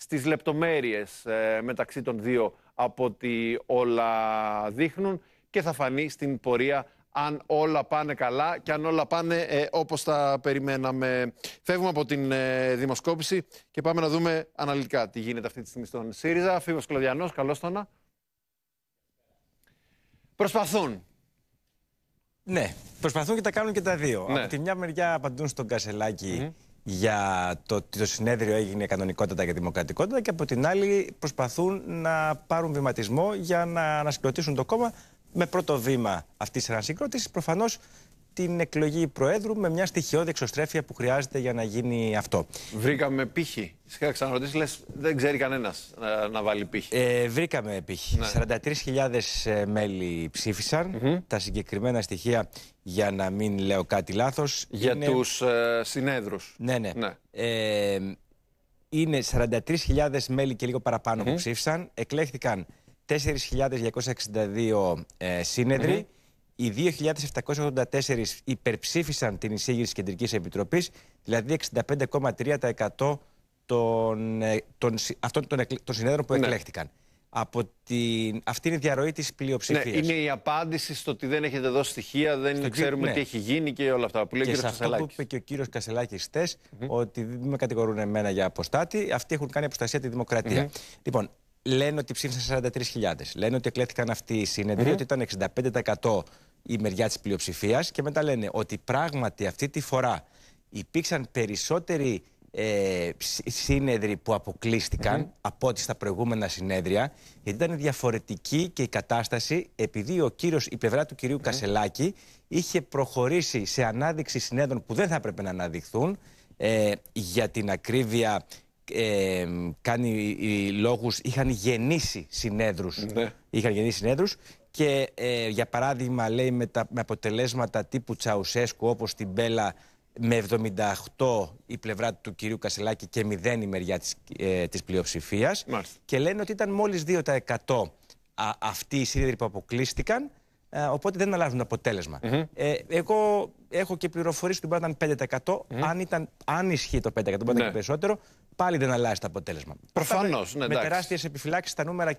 στις λεπτομέρειες ε, μεταξύ των δύο από ότι όλα δείχνουν και θα φανεί στην πορεία αν όλα πάνε καλά και αν όλα πάνε ε, όπως τα περιμέναμε. Φεύγουμε από την ε, δημοσκόπηση και πάμε να δούμε αναλυτικά τι γίνεται αυτή τη στιγμή στον ΣΥΡΙΖΑ. Φίβος Κλωδιανός, καλώς τόνα. Προσπαθούν. Ναι, προσπαθούν και τα κάνουν και τα δύο. Ναι. Από τη μια μεριά απαντούν στον κασελακη για το ότι το συνέδριο έγινε κανονικότητα και δημοκρατικότητα, και από την άλλη προσπαθούν να πάρουν βηματισμό για να ανασυγκροτήσουν το κόμμα με πρώτο βήμα αυτής της ανασυγκρότησης προφανώς την εκλογή Προέδρου με μια στοιχειώδη εξωστρέφεια που χρειάζεται για να γίνει αυτό. Βρήκαμε πύχη. Είχα ξαναρωτήσεις, λες, δεν ξέρει κανένας να, να, βάλει πύχη. Ε, βρήκαμε πύχη. Ναι. 43.000 ε, μέλη ψήφισαν. Τα συγκεκριμένα στοιχεία, για να μην λέω κάτι λάθος. Για είναι... τους ε, συνέδρους. Ναι, ναι, ναι. Ε, είναι 43.000 μέλη και λίγο παραπάνω που ψήφισαν. Εκλέχθηκαν 4.262 ε, συνεδροι οι 2.784 υπερψήφισαν την εισήγηση της Κεντρικής Επιτροπής, δηλαδή 65,3% των, ε, των, των, των συνέδρων που ναι. Από την... Αυτή είναι η διαρροή της πλειοψηφίας. Ναι, είναι η απάντηση στο ότι δεν έχετε δώσει στοιχεία, δεν ξέρουμε ναι. τι έχει γίνει και όλα αυτά. Που λέει και ο σε αυτό που είπε και ο κύριος Κασελάκης χθες, ότι δεν με κατηγορούν εμένα για αποστάτη, αυτοί έχουν κάνει αποστασία τη δημοκρατία. Mm -hmm. Λοιπόν, λένε ότι ψήφισαν 43.000. Λένε ότι εκλέθηκαν αυτοί οι συνεδροί, ότι ήταν 65% η μεριά της πλειοψηφίας και μετά λένε ότι πράγματι αυτή τη φορά υπήρξαν περισσότεροι ε, σύνεδροι που αποκλείστηκαν από ό,τι στα προηγούμενα συνέδρια γιατί ήταν διαφορετική και η κατάσταση επειδή ο κύριος, η πλευρά του κυρίου Κασελάκη είχε προχωρήσει σε ανάδειξη συνέδρων που δεν θα έπρεπε να αναδειχθούν ε, για την ακρίβεια ε, κάνει λόγους, είχαν γεννήσει συνέδρους, ναι. είχαν γεννήσει συνέδρους και ε, για παράδειγμα λέει με, τα, αποτελέσματα τύπου Τσαουσέσκου όπως την Μπέλα με 78 η πλευρά του κυρίου Κασελάκη και 0 η μεριά της, ε, της πλειοψηφίας και λένε ότι ήταν μόλις 2% αυτοί οι σύνδεδροι που αποκλείστηκαν ε, οπότε δεν αλλάζουν το αποτέλεσμα. ε, εγώ έχω και πληροφορίες ότι μπορεί να ήταν 5%. αν, ήταν, αν ισχύει το 5%, μπορεί να ήταν ναι. περισσότερο, πάλι δεν αλλάζει το αποτέλεσμα. Προφανώς. Ναι, με τεράστιες επιφυλάξεις τα νούμερα.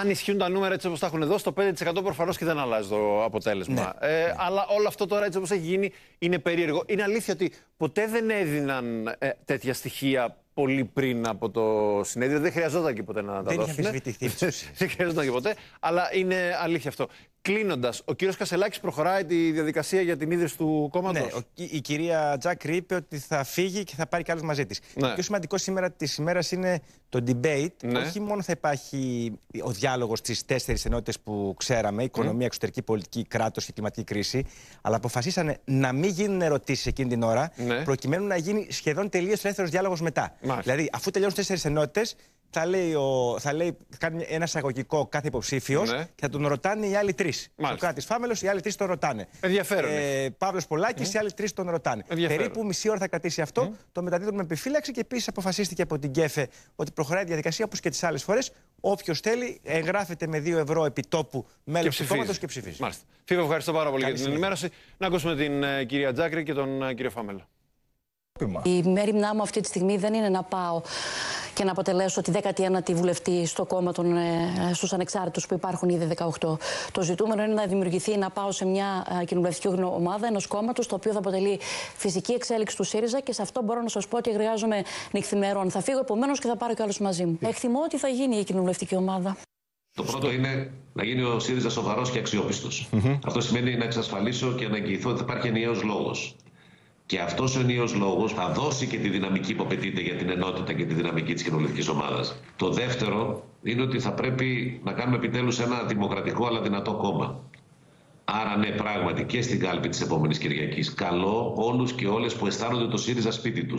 αν ισχύουν τα νούμερα έτσι όπως τα έχουν εδώ, στο 5% προφανώς και δεν αλλάζει το αποτέλεσμα. Ναι. ε, ναι. Αλλά όλο αυτό τώρα έτσι όπως έχει γίνει είναι περίεργο. Είναι αλήθεια ότι ποτέ δεν έδιναν ε, τέτοια στοιχεία πολύ πριν από το συνέδριο. Δεν χρειαζόταν και ποτέ να τα δώσουν. Δεν είχε αμφισβητηθεί. δεν χρειαζόταν και ποτέ, αλλά είναι αλήθεια αυτό. Κλείνοντας, ο κύριος Κασελάκης προχωράει τη διαδικασία για την ίδρυση του κόμματος. Ναι, ο, η, κυρία Τζάκρη είπε ότι θα φύγει και θα πάρει κι άλλους μαζί της. Ναι. Το πιο σημαντικό σήμερα της ημέρας είναι το debate. Ναι. Όχι μόνο θα υπάρχει ο διάλογος στι τέσσερις ενότητες που ξέραμε, οικονομία, εξωτερική πολιτική, κράτος και κλιματική κρίση, αλλά αποφασίσανε να μην γίνουν ερωτήσεις εκείνη την ώρα, ναι. προκειμένου να γίνει σχεδόν τελείως ελεύθερος διάλογος μετά. Μάλιστα. Δηλαδή, αφού τελειώσουν τέσσερις ενότητες, θα λέει, ο, θα λέει κάνει ένα εισαγωγικό κάθε υποψήφιος ναι. και θα τον ρωτάνε οι άλλοι τρεις. Ο Κράτη Φάμελος, οι άλλοι τρεις τον ρωτάνε. Ενδιαφέρον. Ε, Παύλος Πολάκης, mm. Ναι. οι άλλοι τρεις τον ρωτάνε. Περίπου μισή ώρα θα κρατήσει αυτό. Mm. Το μεταδίδουμε με επιφύλαξη και επίσης αποφασίστηκε από την ΚΕΦΕ ότι προχωράει η διαδικασία όπως και τις άλλες φορές. Όποιος θέλει, εγγράφεται με 2 ευρώ επιτόπου μέλο του κόμματος και ψηφίζει. Μάλιστα. Φίβο, ευχαριστώ πάρα πολύ Καλή για την ενημέρωση. Να ακούσουμε την uh, κυρία Τζάκρη και τον ε, κύριο Φάμελο. Η μέρη μου αυτή τη στιγμή δεν είναι να πάω και να αποτελέσω τη 19η βουλευτή στο κόμμα των, ε, στους ανεξάρτητους που υπάρχουν ήδη 18. Το ζητούμενο είναι να δημιουργηθεί, να πάω σε μια ε, κοινοβουλευτική ομάδα ενός κόμματος, το οποίο θα αποτελεί φυσική εξέλιξη του ΣΥΡΙΖΑ και σε αυτό μπορώ να σας πω ότι εργάζομαι νυχθημερών. Θα φύγω επομένως και θα πάρω κι άλλους μαζί μου. Εκτιμώ ότι θα γίνει η κοινοβουλευτική ομάδα. Το πρώτο είναι να γίνει ο ΣΥΡΙΖΑ σοβαρός και αξιόπιστος. Αυτό σημαίνει να εξασφαλίσω και να εγγυηθώ ότι θα υπάρχει ενιαίος λόγος. Και αυτός ο ενίος λόγος θα δώσει και τη δυναμική που απαιτείται για την ενότητα και τη δυναμική της κοινοβουλευτικής ομάδας. Το δεύτερο είναι ότι θα πρέπει να κάνουμε επιτέλους ένα δημοκρατικό αλλά δυνατό κόμμα. Άρα, ναι, πράγματι και στην κάλπη της επόμενης Κυριακής. Καλό όλους και όλες που αισθάνονται το ΣΥΡΙΖΑ σπίτι τους.